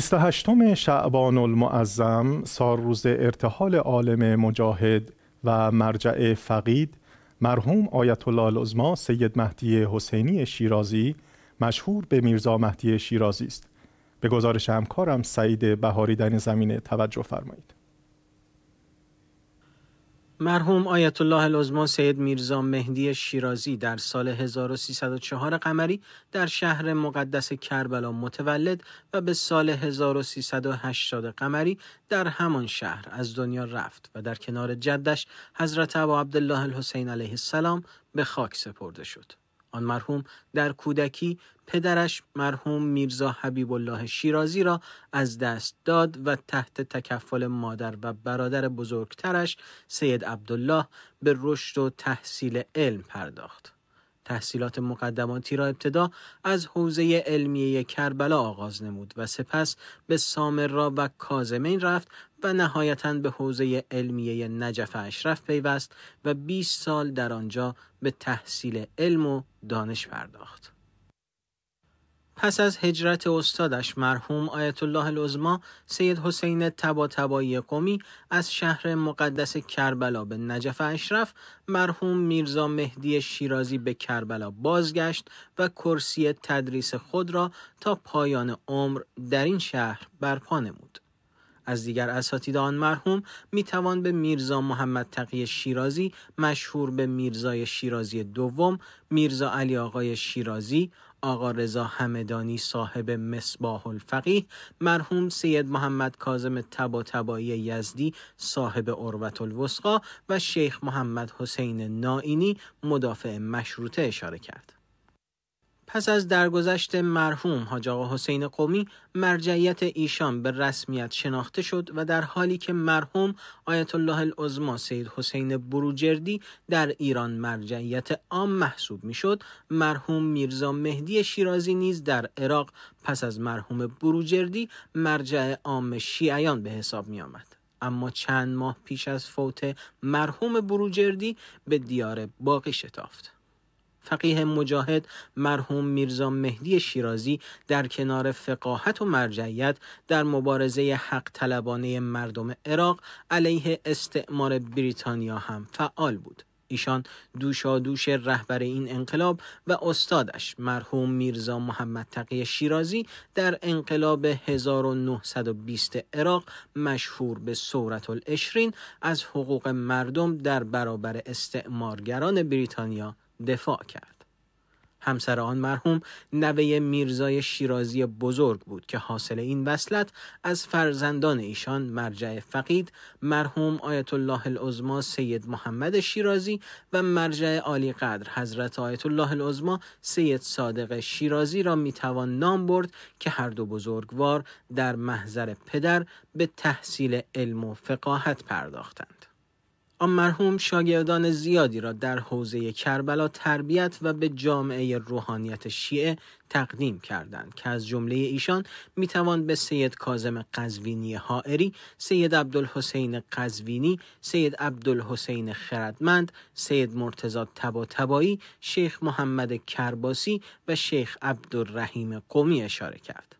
28 شعبان المعظم روز ارتحال عالم مجاهد و مرجع فقید مرحوم آیت الله العظما سید مهدی حسینی شیرازی مشهور به میرزا مهدی شیرازی است به گزارش همکارم سعید بهاری در زمینه توجه فرمایید مرحوم آیت الله العظما سید میرزا مهدی شیرازی در سال 1304 قمری در شهر مقدس کربلا متولد و به سال 1380 قمری در همان شهر از دنیا رفت و در کنار جدش حضرت ابا عبدالله الحسین علیه السلام به خاک سپرده شد. آن مرحوم در کودکی پدرش مرحوم میرزا حبیب الله شیرازی را از دست داد و تحت تکفل مادر و برادر بزرگترش سید عبدالله به رشد و تحصیل علم پرداخت. تحصیلات مقدماتی را ابتدا از حوزه علمیه کربلا آغاز نمود و سپس به را و کازمین رفت و نهایتا به حوزه علمیه نجف اشرف پیوست و 20 سال در آنجا به تحصیل علم و دانش پرداخت. پس از هجرت استادش مرحوم آیت الله العظما سید حسین تبایی قومی از شهر مقدس کربلا به نجف اشرف مرحوم میرزا مهدی شیرازی به کربلا بازگشت و کرسی تدریس خود را تا پایان عمر در این شهر برپا نمود. از دیگر اساتید آن مرحوم میتوان به میرزا محمد تقی شیرازی مشهور به میرزای شیرازی دوم، میرزا علی آقای شیرازی، آقا رضا همدانی صاحب مصباح الفقیه مرحوم سید محمد کاظم تبا تبایی یزدی صاحب عروت الوسقا و شیخ محمد حسین نائینی مدافع مشروطه اشاره کرد پس از درگذشت مرحوم حاج آقا حسین قومی مرجعیت ایشان به رسمیت شناخته شد و در حالی که مرحوم آیت الله العظما سید حسین بروجردی در ایران مرجعیت عام محسوب میشد مرحوم میرزا مهدی شیرازی نیز در عراق پس از مرحوم بروجردی مرجع عام شیعیان به حساب می آمد. اما چند ماه پیش از فوت مرحوم بروجردی به دیار باقی شتافت. فقیه مجاهد مرحوم میرزا مهدی شیرازی در کنار فقاهت و مرجعیت در مبارزه حق طلبانه مردم عراق علیه استعمار بریتانیا هم فعال بود. ایشان دوش رهبر این انقلاب و استادش مرحوم میرزا محمد تقی شیرازی در انقلاب 1920 عراق مشهور به صورت الاشرین از حقوق مردم در برابر استعمارگران بریتانیا دفاع کرد. همسر آن مرحوم نوه میرزای شیرازی بزرگ بود که حاصل این وصلت از فرزندان ایشان مرجع فقید مرحوم آیت الله العظما سید محمد شیرازی و مرجع عالی قدر حضرت آیت الله العظما سید صادق شیرازی را میتوان نام برد که هر دو بزرگوار در محضر پدر به تحصیل علم و فقاهت پرداختند. آن مرحوم شاگردان زیادی را در حوزه کربلا تربیت و به جامعه روحانیت شیعه تقدیم کردند که از جمله ایشان میتوان به سید کازم قزوینی حائری، سید عبدالحسین قزوینی، سید عبدالحسین خردمند، سید مرتزا تبا تبایی، شیخ محمد کرباسی و شیخ عبدالرحیم قومی اشاره کرد.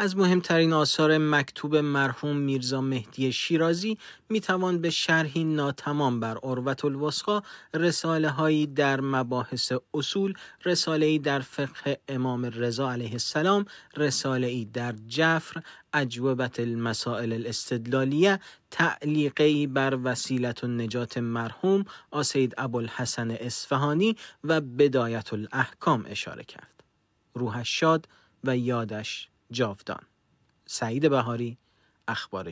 از مهمترین آثار مکتوب مرحوم میرزا مهدی شیرازی میتوان به شرحی ناتمام بر عروت الوسقا رساله هایی در مباحث اصول رساله ای در فقه امام رضا علیه السلام رساله ای در جفر اجوبت المسائل الاستدلالیه ای بر وسیلت و نجات مرحوم آسید ابوالحسن اصفهانی و بدایت الاحکام اشاره کرد. روحش شاد و یادش جاودان سعید بهاری اخبار